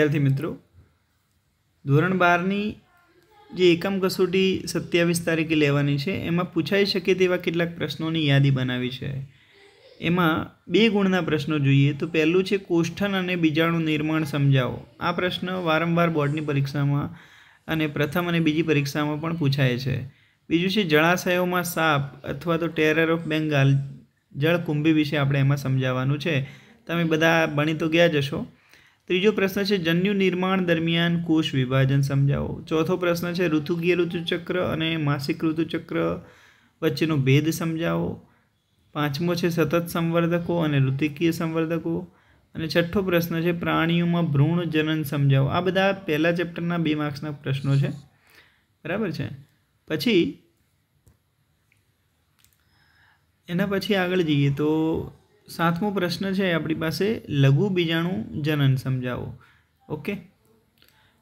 વિદ્યાર્થી મિત્રો ધોરણ બારની જે એકમ કસોટી સત્યાવીસ તારીખે લેવાની છે એમાં પૂછાઈ શકે તેવા કેટલાક પ્રશ્નોની યાદી બનાવી છે એમાં બે ગુણના પ્રશ્નો જોઈએ તો પહેલું છે કોષ્ઠન અને બીજાણું નિર્માણ સમજાવો આ પ્રશ્ન વારંવાર બોર્ડની પરીક્ષામાં અને પ્રથમ અને બીજી પરીક્ષામાં પણ પૂછાય છે બીજું છે જળાશયોમાં સાપ અથવા તો ટેરર ઓફ બેંગાલ જળકુંભી વિશે આપણે એમાં સમજાવવાનું છે તમે બધા ભણી તો ગયા જશો ત્રીજો પ્રશ્ન છે જન્યુ નિર્માણ દરમિયાન કોષ વિભાજન સમજાવો ચોથો પ્રશ્ન છે ઋતુકીય ઋતુચક્ર અને માસિક ઋતુચક્ર વચ્ચેનો ભેદ સમજાવો પાંચમો છે સતત સંવર્ધકો અને ઋતુકીય સંવર્ધકો અને છઠ્ઠો પ્રશ્ન છે પ્રાણીઓમાં ભ્રૂણ જનન સમજાવો આ બધા પહેલા ચેપ્ટરના બે માર્ક્સના પ્રશ્નો છે બરાબર છે પછી એના પછી આગળ જઈએ તો સાતમો પ્રશ્ન છે આપણી પાસે લઘુ બીજાણું જનન સમજાવો ઓકે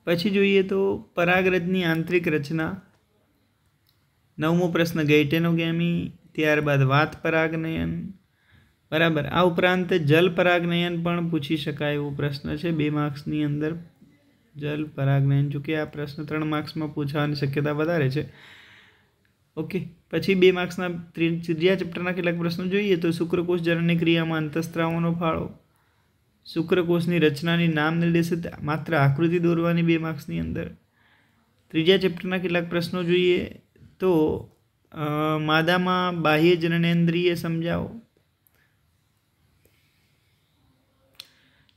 પછી જોઈએ તો પરાગરજની આંતરિક રચના નવમો પ્રશ્ન ગેટેનોગેમી ત્યારબાદ વાત પરાગનયન બરાબર આ ઉપરાંત જલ પરાગનયન પણ પૂછી શકાય એવો પ્રશ્ન છે બે માર્ક્સની અંદર જલ પરાગનયન જોકે આ પ્રશ્ન ત્રણ માર્ક્સમાં પૂછવાની શક્યતા વધારે છે ઓકે પછી બે માર્ક્સના ત્રીજા ચેપ્ટરના કેટલાક પ્રશ્નો જોઈએ તો શુક્રકોષ જનનની ક્રિયામાં અંતસ્ત્રાવોનો ફાળો શુક્રકોષની રચનાની નામ નિર્દેશિત માત્ર આકૃતિ દોરવાની બે માર્ક્સની અંદર ત્રીજા ચેપ્ટરના કેટલાક પ્રશ્નો જોઈએ તો માદામાં બાહ્ય જનનેન્દ્રિય સમજાવો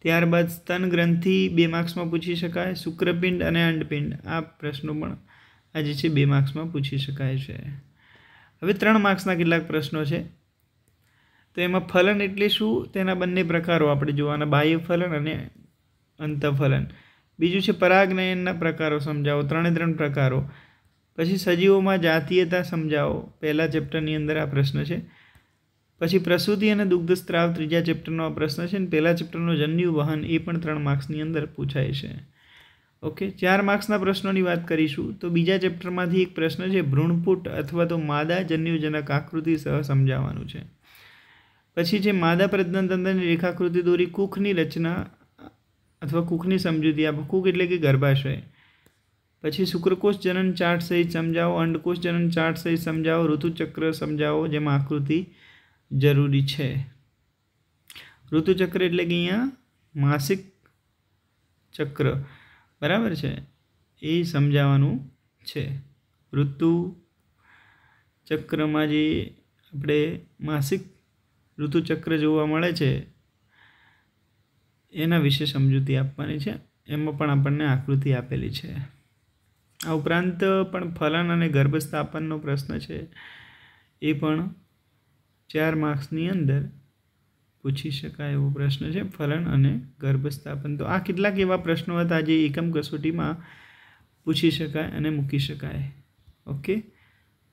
ત્યારબાદ સ્તન ગ્રંથિ બે માર્ક્સમાં પૂછી શકાય શુક્રપિંડ અને અંડપિંડ આ પ્રશ્નો પણ આ જે છે બે માર્ક્સમાં પૂછી શકાય છે હવે ત્રણ માર્ક્સના કેટલાક પ્રશ્નો છે તો એમાં ફલન એટલે શું તેના બંને પ્રકારો આપણે જોવાના બાહ્ય ફલન અને અંતફલન બીજું છે પરાગનયનના પ્રકારો સમજાવો ત્રણે ત્રણ પ્રકારો પછી સજીવોમાં જાતીયતા સમજાવો પહેલા ચેપ્ટરની અંદર આ પ્રશ્ન છે પછી પ્રસૂતિ અને દુગ્ધ સ્ત્રાવ ત્રીજા ચેપ્ટરનો આ પ્રશ્ન છે અને પહેલા ચેપ્ટરનો જન્યુ વહન એ પણ ત્રણ માર્ક્સની અંદર પૂછાય છે ઓકે ચાર માર્ક્સના પ્રશ્નોની વાત કરીશું તો બીજા ચેપ્ટરમાંથી એક પ્રશ્ન છે ભ્રૂણપુટ અથવા તો માદા જન્યુજનક આકૃતિ સહ સમજાવવાનું છે પછી જે માદા પ્રજનનતંત્રની રેખાકૃતિ દોરી કુખની રચના અથવા કુખની સમજૂતી આપો કુક એટલે કે ગર્ભાશય પછી શુક્રકોષ જનન ચાર્ટ સહિત સમજાવો અંડકોષ જનન ચાર્ટ સહિત સમજાવો ઋતુચક્ર સમજાવો જેમાં આકૃતિ જરૂરી છે ઋતુચક્ર એટલે કે અહીંયા માસિક ચક્ર બરાબર છે એ સમજાવવાનું છે ઋતુ ચક્રમાં જે આપણે માસિક ઋતુચક્ર જોવા મળે છે એના વિશે સમજૂતી આપવાની છે એમાં પણ આપણને આકૃતિ આપેલી છે આ ઉપરાંત પણ ફલન અને ગર્ભસ્થાપનનો પ્રશ્ન છે એ પણ ચાર માર્ક્સની અંદર પૂછી શકાય એવો પ્રશ્ન છે ફલન અને ગર્ભસ્થાપન તો આ કેટલાક એવા પ્રશ્નો હતા જે એકમ કસોટીમાં પૂછી શકાય અને મૂકી શકાય ઓકે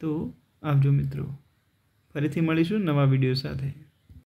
તો આવજો મિત્રો ફરીથી મળીશું નવા વિડીયો સાથે